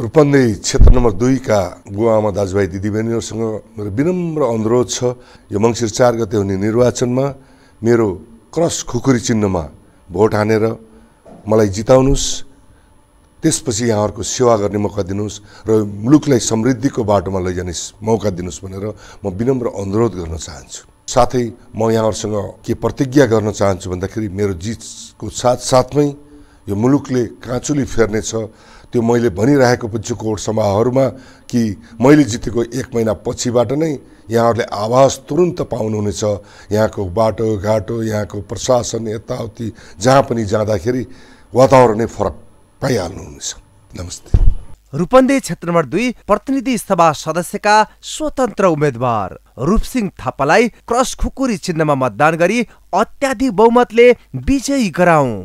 रूपन्दे क्षेत्र नम्बर दुईका गुवामा दाजुभाइ दिदीबहिनीहरूसँग मेरो विनम्र अनुरोध छ यो मङ्सिर चार गते हुने निर्वाचनमा मेरो क्रस खुकुरी चिन्हमा भोट हानेर मलाई जिताउनुहोस् त्यसपछि यहाँहरूको सेवा गर्ने मौका दिनुहोस् र मुलुकलाई समृद्धिको बाटोमा लैजाने मौका दिनुहोस् भनेर म विनम्र अनुरोध गर्न चाहन्छु साथै म यहाँहरूसँग के प्रतिज्ञा गर्न चाहन्छु भन्दाखेरि मेरो जितको साथ साथमै यो मुलुकले काँचुली फेर्नेछ त्यो मैले भनिरहेको जुको समारोहहरूमा कि मैले जितेको एक महिना पछिबाट नै यहाँहरूले आवाज तुरुन्त पाउनुहुनेछ यहाँको बाटोघाटो यहाँको प्रशासन यताउति जहाँ पनि जाँदाखेरि वातावरणै फरक पाइहाल्नुहुनेछ नमस्ते रूपन्देही क्षेत्र नम्बर दुई प्रतिनिधि सभा सदस्यका स्वतन्त्र उम्मेद्वार रूपसिंह थापालाई क्रस खुकुरी चिन्हमा मतदान गरी अत्याधिक बहुमतले विजयी गराउँ